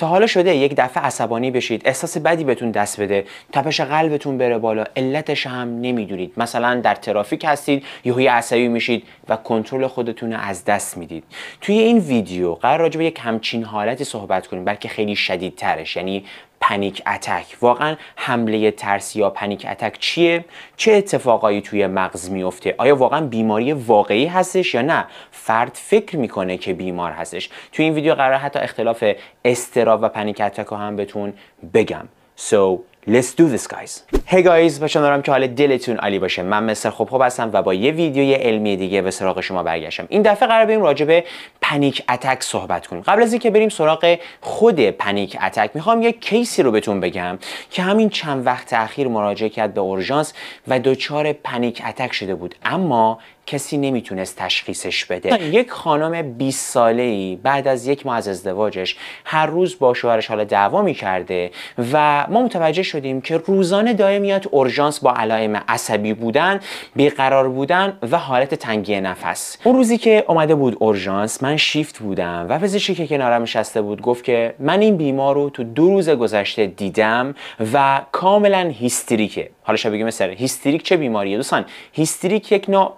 تا حالا شده یک دفعه عصبانی بشید احساس بدی بهتون دست بده تپش قلبتون بره بالا علتش هم نمیدونید مثلا در ترافیک هستید یهوی عصبی میشید و کنترل خودتون رو از دست میدید توی این ویدیو قرار راجع به یک همچین حالتی صحبت کنیم بلکه خیلی شدیدترش یعنی پنیک اتک واقعا حمله ترسی یا پنیک اتک چیه چه اتفاقایی توی مغز میفته آیا واقعا بیماری واقعی هستش یا نه فرد فکر میکنه که بیمار هستش توی این ویدیو قرار حتی اختلاف استراب و پنیک اتک رو هم بهتون بگم So Let's do this guys Hey guys بچه دارم که حال دلتون علی باشه من مثل خوب خوب هستم و با یه ویدیوی علمی دیگه به سراغ شما برگشتم این دفعه قرار بریم راجع به پنیک اتک صحبت کنیم قبل از اینکه بریم سراغ خود پنیک اتک میخوام یه کیسی رو بهتون بگم که همین چند وقت اخیر مراجعه کرد به اورژانس و دچار پنیک اتک شده بود اما کسی نمیتونست تشخیصش بده یک خانم 20 ساله ای بعد از یک ماه از ازدواجش هر روز با شوهرش حالا دعوا میکرده و ما متوجه شدیم که روزانه دائم میاد اورژانس با علائم عصبی بودن بیقرار بودن و حالت تنگی نفس اون روزی که اومده بود اورژانس من شیفت بودم و پزشکی که کنارم نشسته بود گفت که من این بیمار رو تو دو روز گذشته دیدم و کاملا هیستریکه حالا شب مثلا هیستریک چه بیماریه دوستان هیستریک یک نوع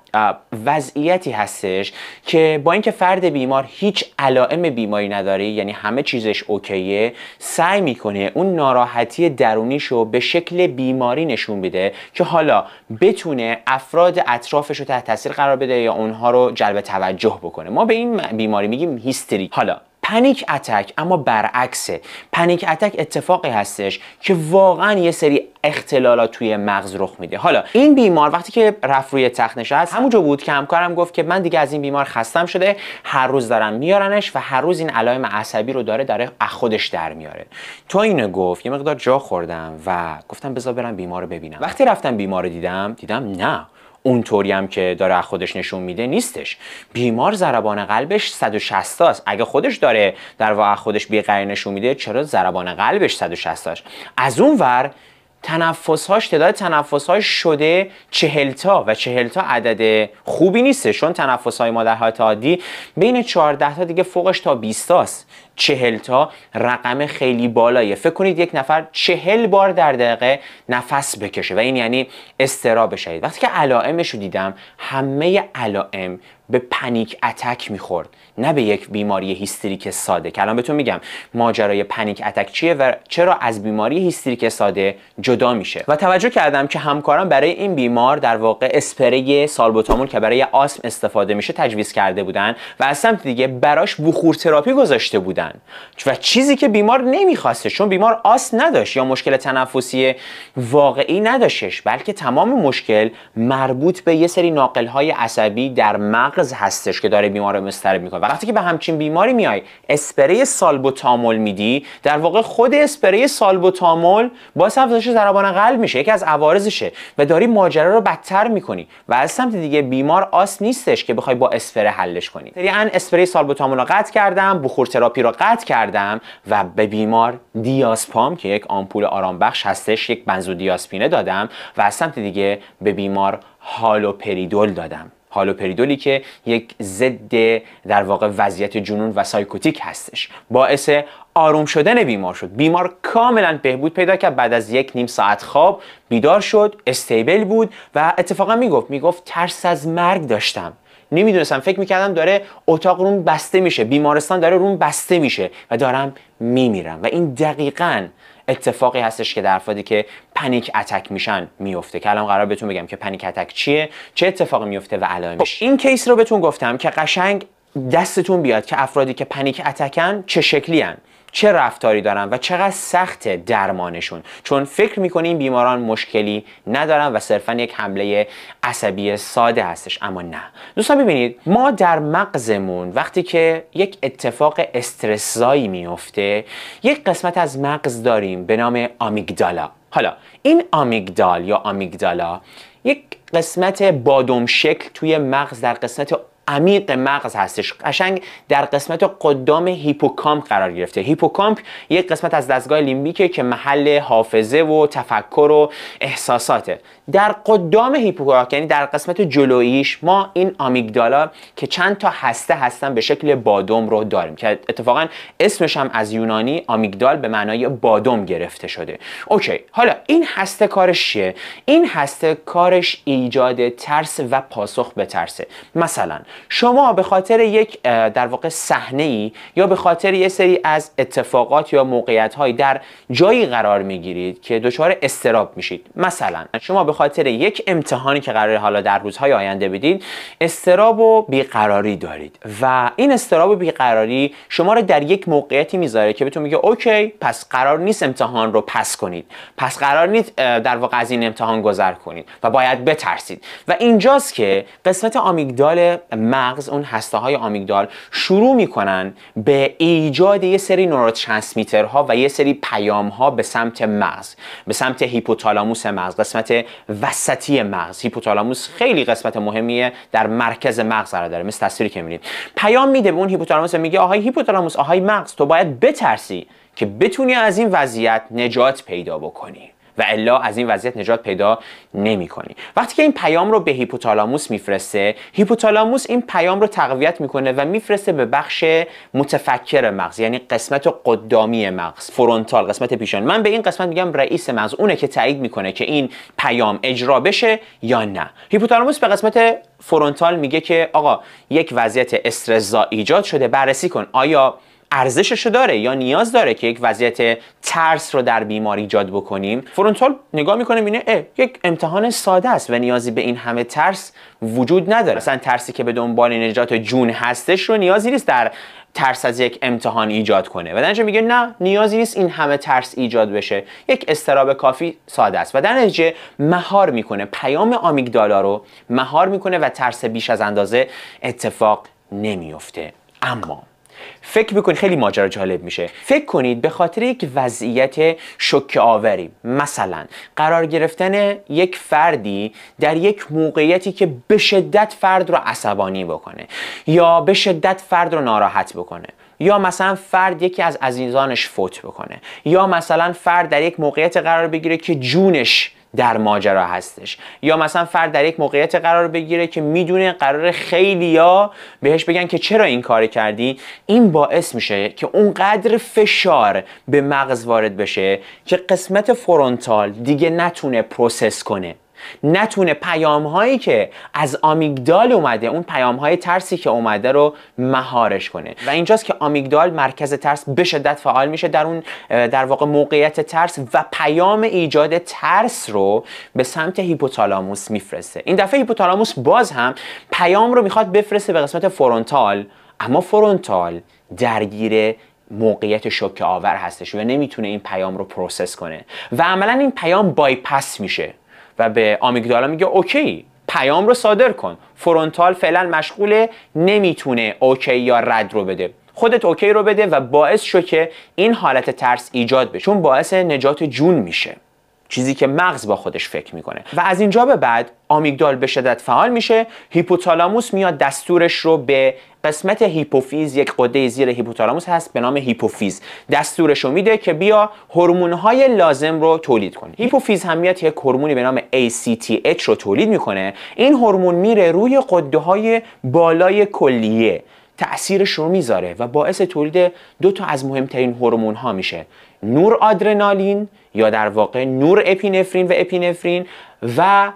وضعیتی هستش که با اینکه فرد بیمار هیچ علائم بیماری نداره یعنی همه چیزش اوکیه سعی میکنه اون ناراحتی درونیشو به شکل بیماری نشون بده که حالا بتونه افراد اطرافش رو تحت تاثیر قرار بده یا اونها رو جلب توجه بکنه ما به این بیماری میگیم هیستری حالا پنیک اتک اما برعکسه پنیک اتک اتفاقی هستش که واقعا یه سری اختلالات توی مغز رخ میده حالا این بیمار وقتی که رفت روی تخت نشست همونجا بود که همکارم گفت که من دیگه از این بیمار خستم شده هر روز دارم میارنش و هر روز این علائم عصبی رو داره داره از خودش در میاره تو اینو گفت یه مقدار جا خوردم و گفتم بذار برم بیمار رو ببینم وقتی رفتم بیمار رو دیدم دیدم نه اونطوری هم که داره از خودش نشون میده نیستش بیمار ضربان قلبش 160 است اگه خودش داره در واقع خودش بیقیر نشون میده چرا ضربان قلبش 160 است از اون ور تنفسهاش تعداد تنفسهاش شده تا و تا عدد خوبی نیسته چون تنفسهای ما در حالت عادی بین 14 تا دیگه فوقش تا 20 چهل تا رقم خیلی بالاییه فکر کنید یک نفر چهل بار در دقیقه نفس بکشه و این یعنی استراب شدید وقتی که علائمش رو دیدم همه علائم به پنیک اتک میخورد نه به یک بیماری هیستریک ساده که الان بهتون میگم ماجرای پنیک اتک چیه و چرا از بیماری هیستریک ساده جدا میشه و توجه کردم که همکاران برای این بیمار در واقع اسپری سالبوتامول که برای آسم استفاده میشه تجویز کرده بودن و از سمت دیگه براش بخور تراپی گذاشته بودن بودن و چیزی که بیمار نمیخواسته چون بیمار آس نداشت یا مشکل تنفسی واقعی نداشتش بلکه تمام مشکل مربوط به یه سری ناقل های عصبی در مغز هستش که داره بیمار رو مسترب میکنه وقتی که به همچین بیماری میای اسپری سالبوتامول میدی در واقع خود اسپری سالبوتامول با افزایش ضربان قلب میشه یکی از عوارضشه و داری ماجرا رو بدتر میکنی و از سمت دیگه بیمار آس نیستش که بخوای با اسپری حلش کنی سریعا اسپری سالبوتامول رو قطع کردم بخور تراپی قطع کردم و به بیمار دیاسپام که یک آمپول آرام بخش هستش یک دیاسپینه دادم و از سمت دیگه به بیمار هالوپریدول دادم هالوپریدولی که یک ضد در واقع وضعیت جنون و سایکوتیک هستش باعث آروم شدن بیمار شد بیمار کاملا بهبود پیدا کرد بعد از یک نیم ساعت خواب بیدار شد استیبل بود و اتفاقا میگفت میگفت ترس از مرگ داشتم نمیدونستم فکر میکردم داره اتاق روم بسته میشه بیمارستان داره روم بسته میشه و دارم میمیرم و این دقیقا اتفاقی هستش که در افرادی که پنیک اتک میشن میفته که الان قرار بهتون بگم که پنیک اتک چیه چه اتفاقی میفته و علائمش خب، این کیس رو بهتون گفتم که قشنگ دستتون بیاد که افرادی که پنیک اتکن چه شکلی هن. چه رفتاری دارن و چقدر سخت درمانشون چون فکر میکنیم بیماران مشکلی ندارن و صرفا یک حمله عصبی ساده هستش اما نه دوستان ببینید ما در مغزمون وقتی که یک اتفاق استرسایی میفته یک قسمت از مغز داریم به نام آمیگدالا حالا این آمیگدال یا آمیگدالا یک قسمت بادوم شکل توی مغز در قسمت عمیق مغز هستش قشنگ در قسمت قدام هیپوکامپ قرار گرفته هیپوکامپ یک قسمت از دستگاه لیمبیکه که محل حافظه و تفکر و احساساته در قدام هیپوکامپ یعنی در قسمت جلوییش ما این آمیگدالا که چند تا هسته هستن به شکل بادوم رو داریم که اتفاقا اسمش هم از یونانی آمیگدال به معنای بادوم گرفته شده اوکی حالا این هسته کارش چیه این هسته کارش ایجاد ترس و پاسخ به ترسه مثلا شما به خاطر یک در واقع صحنه ای یا به خاطر یه سری از اتفاقات یا موقعیت های در جایی قرار میگیرید که دچار استراب میشید مثلا شما به خاطر یک امتحانی که قرار حالا در روزهای آینده بدید استراب و بیقراری دارید و این استراب و بیقراری شما رو در یک موقعیتی میذاره که بهتون میگه اوکی پس قرار نیست امتحان رو پس کنید پس قرار نیست در واقع از این امتحان گذر کنید و باید بترسید و اینجاست که قسمت آمیگدال مغز اون هسته های آمیگدال شروع میکنن به ایجاد یه سری ها و یه سری پیام ها به سمت مغز به سمت هیپوتالاموس مغز قسمت وسطی مغز هیپوتالاموس خیلی قسمت مهمیه در مرکز مغز قرار داره مثل تصویری که میبینید پیام میده به اون هیپوتالاموس میگه آهای هیپوتالاموس آهای مغز تو باید بترسی که بتونی از این وضعیت نجات پیدا بکنی و الا از این وضعیت نجات پیدا نمیکنی وقتی که این پیام رو به هیپوتالاموس میفرسته هیپوتالاموس این پیام رو تقویت میکنه و میفرسته به بخش متفکر مغز یعنی قسمت قدامی مغز فرونتال قسمت پیشان من به این قسمت میگم رئیس مغز اونه که تایید میکنه که این پیام اجرا بشه یا نه هیپوتالاموس به قسمت فرونتال میگه که آقا یک وضعیت استرس ایجاد شده بررسی کن آیا ارزشش داره یا نیاز داره که یک وضعیت ترس رو در بیمار ایجاد بکنیم فرونتال نگاه میکنه اه یک امتحان ساده است و نیازی به این همه ترس وجود نداره مثلا ترسی که به دنبال نجات جون هستش رو نیازی نیست در ترس از یک امتحان ایجاد کنه و در میگه نه نیازی نیست این همه ترس ایجاد بشه یک استراب کافی ساده است و در نتیجه مهار میکنه پیام آمیگدالا رو مهار میکنه و ترس بیش از اندازه اتفاق نمیفته اما فکر بکنید خیلی ماجرا جالب میشه فکر کنید به خاطر یک وضعیت شوک آوری مثلا قرار گرفتن یک فردی در یک موقعیتی که به شدت فرد رو عصبانی بکنه یا به شدت فرد رو ناراحت بکنه یا مثلا فرد یکی از عزیزانش فوت بکنه یا مثلا فرد در یک موقعیت قرار بگیره که جونش در ماجرا هستش یا مثلا فرد در یک موقعیت قرار بگیره که میدونه قرار خیلی یا بهش بگن که چرا این کار کردی این باعث میشه که اونقدر فشار به مغز وارد بشه که قسمت فرونتال دیگه نتونه پروسس کنه نتونه پیام هایی که از آمیگدال اومده اون پیام های ترسی که اومده رو مهارش کنه و اینجاست که آمیگدال مرکز ترس به شدت فعال میشه در اون در واقع موقعیت ترس و پیام ایجاد ترس رو به سمت هیپوتالاموس میفرسته این دفعه هیپوتالاموس باز هم پیام رو میخواد بفرسته به قسمت فرونتال اما فرونتال درگیر موقعیت شوک آور هستش و نمیتونه این پیام رو پروسس کنه و عملا این پیام بایپس میشه و به آمیگدالا میگه اوکی پیام رو صادر کن فرونتال فعلا مشغوله نمیتونه اوکی یا رد رو بده خودت اوکی رو بده و باعث شو که این حالت ترس ایجاد بشه چون باعث نجات جون میشه چیزی که مغز با خودش فکر میکنه و از اینجا به بعد آمیگدال به شدت فعال میشه هیپوتالاموس میاد دستورش رو به قسمت هیپوفیز یک قده زیر هیپوتالاموس هست به نام هیپوفیز دستورشو میده که بیا های لازم رو تولید کنه هیپوفیز هم میاد یک هورمونی به نام ACTH رو تولید میکنه این هورمون میره روی قده های بالای کلیه تأثیرش رو میذاره و باعث تولید دو تا از مهمترین هورمون ها میشه نور آدرنالین یا در واقع نور اپینفرین و اپینفرین و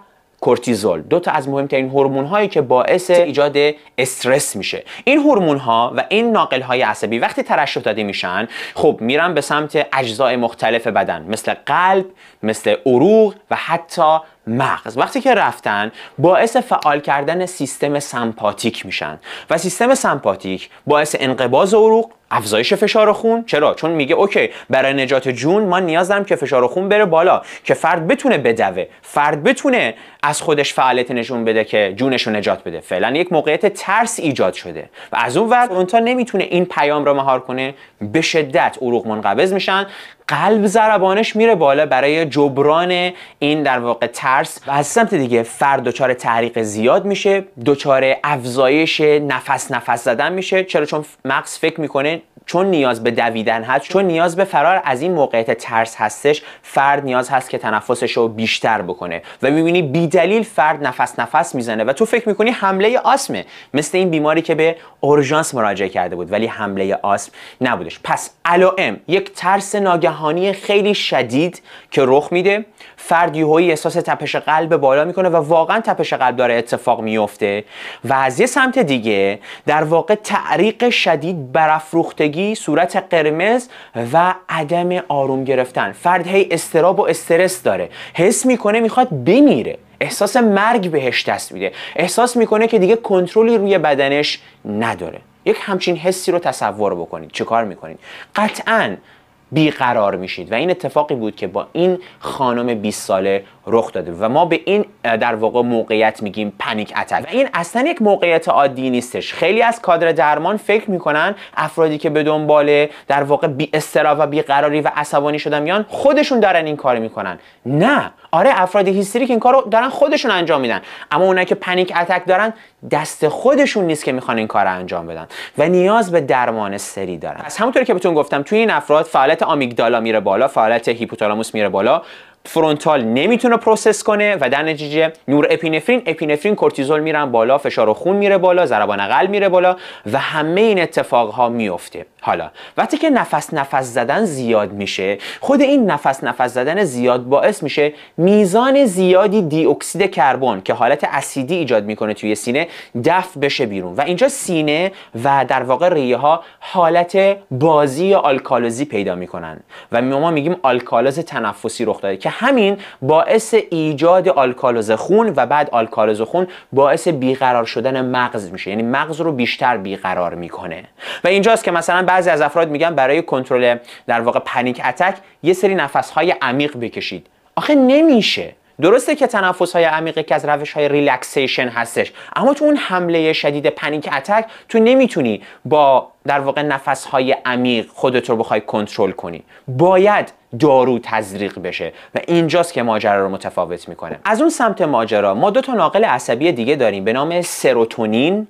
کورتیزول دو تا از مهمترین هورمون هایی که باعث ایجاد استرس میشه این هورمون ها و این ناقل های عصبی وقتی ترشح داده میشن خب میرن به سمت اجزای مختلف بدن مثل قلب مثل عروق و حتی مغز وقتی که رفتن باعث فعال کردن سیستم سمپاتیک میشن و سیستم سمپاتیک باعث انقباز عروق افزایش فشار خون چرا چون میگه اوکی برای نجات جون ما نیاز دارم که فشار خون بره بالا که فرد بتونه بدوه فرد بتونه از خودش فعالیت نشون بده که جونش رو نجات بده فعلا یک موقعیت ترس ایجاد شده و از اون وقت اونتا نمیتونه این پیام رو مهار کنه به شدت عروق منقبض میشن قلب ضربانش میره بالا برای جبران این در واقع ترس و از سمت دیگه فرد دچار تحریق زیاد میشه دچار افزایش نفس نفس زدن میشه چرا چون مغز فکر میکنه چون نیاز به دویدن هست چون نیاز به فرار از این موقعیت ترس هستش فرد نیاز هست که تنفسش رو بیشتر بکنه و میبینی بیدلیل فرد نفس نفس میزنه و تو فکر میکنی حمله آسمه مثل این بیماری که به اورژانس مراجعه کرده بود ولی حمله آسم نبودش پس علائم یک ترس ناگه جهانی خیلی شدید که رخ میده فرد یهویی احساس تپش قلب بالا میکنه و واقعا تپش قلب داره اتفاق میفته و از یه سمت دیگه در واقع تعریق شدید برافروختگی صورت قرمز و عدم آروم گرفتن فرد هی استراب و استرس داره حس میکنه میخواد بمیره احساس مرگ بهش دست میده احساس میکنه که دیگه کنترلی روی بدنش نداره یک همچین حسی رو تصور بکنید چه کار میکنید قطعاً بیقرار میشید و این اتفاقی بود که با این خانم 20 ساله رخ داده و ما به این در واقع موقعیت میگیم پنیک اتک و این اصلا یک موقعیت عادی نیستش خیلی از کادر درمان فکر میکنن افرادی که به دنبال در واقع بی استرا و بی قراری و عصبانی شدن میان خودشون دارن این کار میکنن نه آره افراد هیستریک این کارو دارن خودشون انجام میدن اما اونایی که پنیک اتک دارن دست خودشون نیست که میخوان این کار انجام بدن و نیاز به درمان سری دارن از همونطوری که بهتون گفتم توی این افراد فعالیت آمیگدالا میره بالا فعالیت هیپوتالاموس میره بالا فرونتال نمیتونه پروسس کنه و در نتیجه نور اپینفرین اپینفرین کورتیزول میرن بالا فشار و خون میره بالا ضربان قلب میره بالا و همه این اتفاق ها میفته حالا وقتی که نفس نفس زدن زیاد میشه خود این نفس نفس زدن زیاد باعث میشه میزان زیادی دی اکسید کربن که حالت اسیدی ایجاد میکنه توی سینه دفع بشه بیرون و اینجا سینه و در واقع ریه ها حالت بازی یا آلکالوزی پیدا میکنن و ما میگیم آلکالوز تنفسی رخ داده که همین باعث ایجاد آلکالوز خون و بعد آلکالوز خون باعث بیقرار شدن مغز میشه یعنی مغز رو بیشتر بیقرار میکنه و اینجاست که مثلا بعضی از افراد میگن برای کنترل در واقع پنیک اتک یه سری نفسهای عمیق بکشید آخه نمیشه درسته که تنفس های عمیق که از روش های ریلکسیشن هستش اما تو اون حمله شدید پنیک اتک تو نمیتونی با در واقع نفسهای عمیق خودت رو بخوای کنترل کنی باید دارو تزریق بشه و اینجاست که ماجرا رو متفاوت میکنه از اون سمت ماجرا ما دو تا ناقل عصبی دیگه داریم به نام سروتونین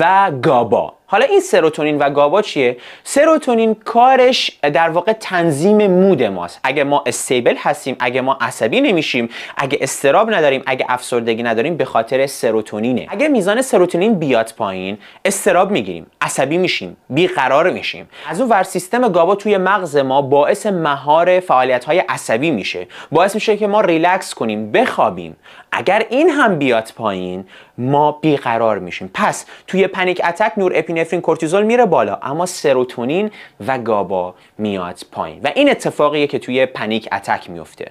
و گابا حالا این سروتونین و گابا چیه سروتونین کارش در واقع تنظیم مود ماست اگه ما استیبل هستیم اگه ما عصبی نمیشیم اگه استراب نداریم اگه افسردگی نداریم به خاطر سروتونینه اگه میزان سروتونین بیاد پایین استراب میگیریم عصبی میشیم بیقرار میشیم از اون ور سیستم گابا توی مغز ما باعث مهار فعالیت های عصبی میشه باعث میشه که ما ریلکس کنیم بخوابیم اگر این هم بیاد پایین ما بیقرار میشیم پس توی پنیک اتک نور اپینفرین کورتیزول میره بالا اما سروتونین و گابا میاد پایین و این اتفاقیه که توی پنیک اتک میفته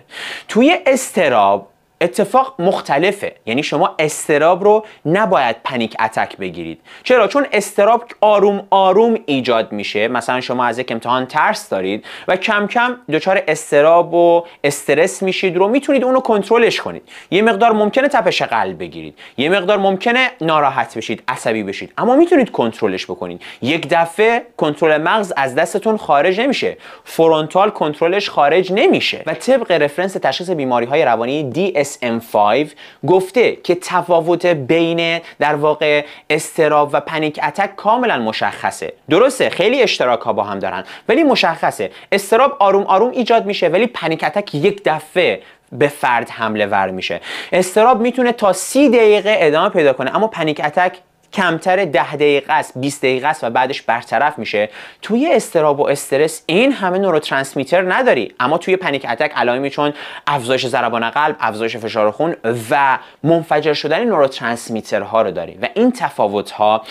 توی استراب اتفاق مختلفه یعنی شما استراب رو نباید پنیک اتک بگیرید چرا چون استراب آروم آروم ایجاد میشه مثلا شما از یک امتحان ترس دارید و کم کم دچار استراب و استرس میشید رو میتونید اونو کنترلش کنید یه مقدار ممکنه تپش قلب بگیرید یه مقدار ممکنه ناراحت بشید عصبی بشید اما میتونید کنترلش بکنید یک دفعه کنترل مغز از دستتون خارج نمیشه فرونتال کنترلش خارج نمیشه و طبق رفرنس تشخیص بیماری های روانی دی. DSM-5 گفته که تفاوت بین در واقع استراب و پنیک اتک کاملا مشخصه درسته خیلی اشتراک ها با هم دارن ولی مشخصه استراب آروم آروم ایجاد میشه ولی پنیک اتک یک دفعه به فرد حمله ور میشه استراب میتونه تا سی دقیقه ادامه پیدا کنه اما پنیک اتک کمتر ده دقیقه است 20 دقیقه است و بعدش برطرف میشه توی استراب و استرس این همه نوروترانسمیتر نداری اما توی پنیک اتک علائمی چون افزایش ضربان قلب افزایش فشار خون و منفجر شدن نوروترانسمیترها رو داری و این تفاوت ها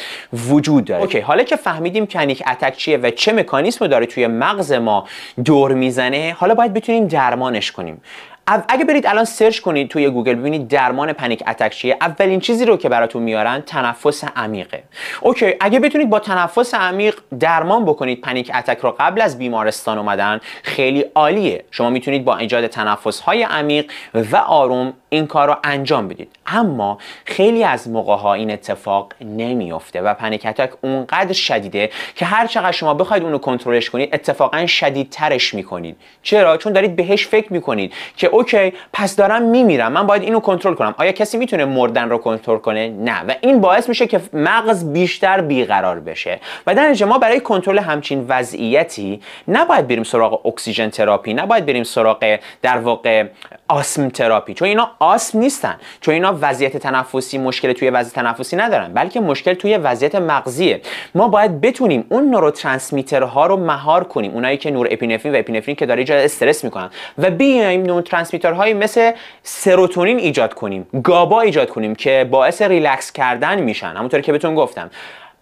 وجود داره اوکی حالا که فهمیدیم پنیک اتک چیه و چه مکانیزمی داره توی مغز ما دور میزنه حالا باید بتونیم درمانش کنیم اگه برید الان سرچ کنید توی گوگل ببینید درمان پنیک اتک چیه اولین چیزی رو که براتون میارن تنفس عمیقه اوکی اگه بتونید با تنفس عمیق درمان بکنید پنیک اتک رو قبل از بیمارستان اومدن خیلی عالیه شما میتونید با ایجاد تنفس های عمیق و آروم این کار رو انجام بدید اما خیلی از موقع ها این اتفاق نمیفته و پنیک اتک اونقدر شدیده که هر چقدر شما بخواید اونو کنترلش کنید اتفاقا شدیدترش میکنید چرا چون دارید بهش فکر میکنید که اوکی پس دارم میمیرم من باید اینو کنترل کنم آیا کسی میتونه مردن رو کنترل کنه نه و این باعث میشه که مغز بیشتر بیقرار بشه و در ما برای کنترل همچین وضعیتی نباید بریم سراغ اکسیژن تراپی نباید بریم سراغ در واقع آسم تراپی چون اینا آسم نیستن چون اینا وضعیت تنفسی مشکل توی وضعیت تنفسی ندارن بلکه مشکل توی وضعیت مغزیه ما باید بتونیم اون نوروترانسمیترها رو مهار کنیم اونایی که نور اپینفرین و اپینفرین که داره ایجاد استرس میکنن و بیایم نور های مثل سروتونین ایجاد کنیم گابا ایجاد کنیم که باعث ریلکس کردن میشن همونطوری که بهتون گفتم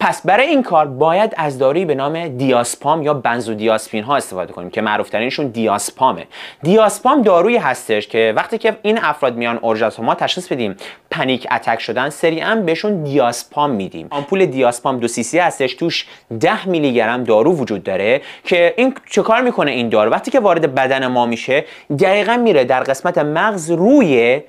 پس برای این کار باید از داروی به نام دیاسپام یا بنزودیاسپین ها استفاده کنیم که معروف ترینشون دیاسپامه دیاسپام دارویی هستش که وقتی که این افراد میان اورژانس ما تشخیص بدیم پنیک اتک شدن سریعا بهشون دیاسپام میدیم آمپول دیاسپام دو سی سی هستش توش 10 میلی گرم دارو وجود داره که این چکار میکنه این دارو وقتی که وارد بدن ما میشه دقیقا میره در قسمت مغز روی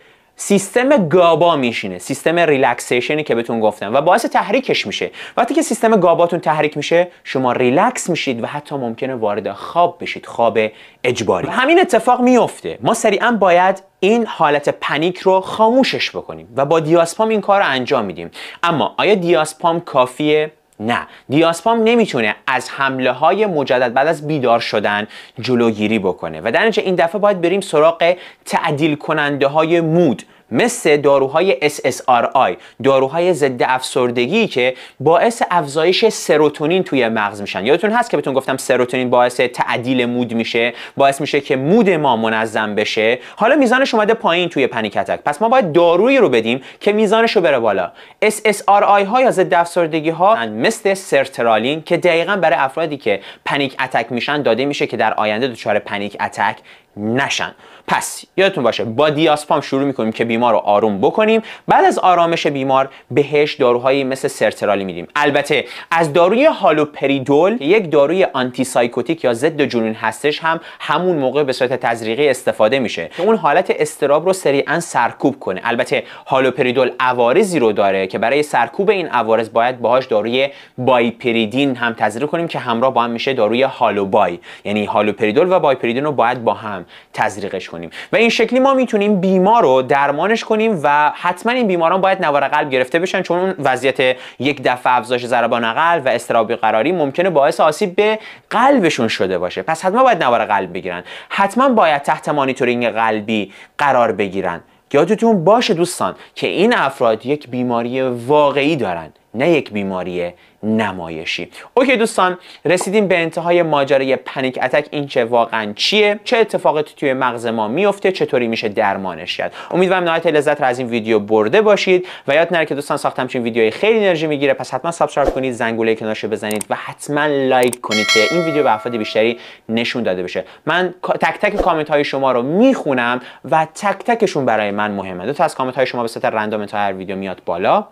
سیستم گابا میشینه سیستم ریلکسیشنی که بهتون گفتم و باعث تحریکش میشه وقتی که سیستم گاباتون تحریک میشه شما ریلکس میشید و حتی ممکنه وارد خواب بشید خواب اجباری همین اتفاق میفته ما سریعا باید این حالت پنیک رو خاموشش بکنیم و با دیاسپام این کار رو انجام میدیم اما آیا دیاسپام کافیه نه دیاسپام نمیتونه از حمله های مجدد بعد از بیدار شدن جلوگیری بکنه و در اینجا این دفعه باید بریم سراغ تعدیل کننده های مود مثل داروهای SSRI داروهای ضد افسردگی که باعث افزایش سروتونین توی مغز میشن یادتون هست که بهتون گفتم سروتونین باعث تعدیل مود میشه باعث میشه که مود ما منظم بشه حالا میزانش اومده پایین توی پنیک پس ما باید دارویی رو بدیم که میزانش رو بره بالا SSRI ها یا ضد افسردگی ها مثل سرترالین که دقیقا برای افرادی که پنیک اتک میشن داده میشه که در آینده دچار پنیک اتک نشن پس یادتون باشه با دیاسپام شروع میکنیم که بیمار رو آروم بکنیم بعد از آرامش بیمار بهش داروهایی مثل سرترالی میدیم البته از داروی هالوپریدول یک داروی آنتی سایکوتیک یا ضد جنون هستش هم همون موقع به صورت تزریقی استفاده میشه که اون حالت استراب رو سریعا سرکوب کنه البته هالوپریدول عوارضی رو داره که برای سرکوب این عوارض باید باهاش داروی بایپریدین هم تزریق کنیم که همراه با هم میشه داروی هالوبای یعنی هالوپریدول و بایپریدین رو باید با هم تزریقش کنیم و این شکلی ما میتونیم بیمار رو درمانش کنیم و حتما این بیماران باید نوار قلب گرفته بشن چون اون وضعیت یک دفعه افزایش ضربان قلب و استراب قراری ممکنه باعث آسیب به قلبشون شده باشه پس حتما باید نوار قلب بگیرن حتما باید تحت مانیتورینگ قلبی قرار بگیرن یادتون باشه دوستان که این افراد یک بیماری واقعی دارن نه یک بیماری نمایشی اوکی دوستان رسیدیم به انتهای ماجرای پنیک اتک این چه واقعا چیه چه اتفاقاتی توی مغز ما میفته چطوری میشه درمانش کرد امیدوارم نهایت لذت را از این ویدیو برده باشید و یاد نره که دوستان ساختم چین ویدیوهای خیلی انرژی میگیره پس حتما سابسکرایب کنید زنگوله کنارش بزنید و حتما لایک کنید که این ویدیو به افراد بیشتری نشون داده بشه من تک تک کامنت های شما رو میخونم و تک تکشون برای من مهمه دو تا از کامنت های شما به صورت رندوم تا هر ویدیو میاد بالا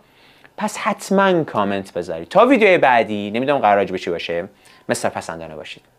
پس حتما کامنت بذارید تا ویدیو بعدی نمیدونم قرار بچی به چی باشه مثل پسندانه باشید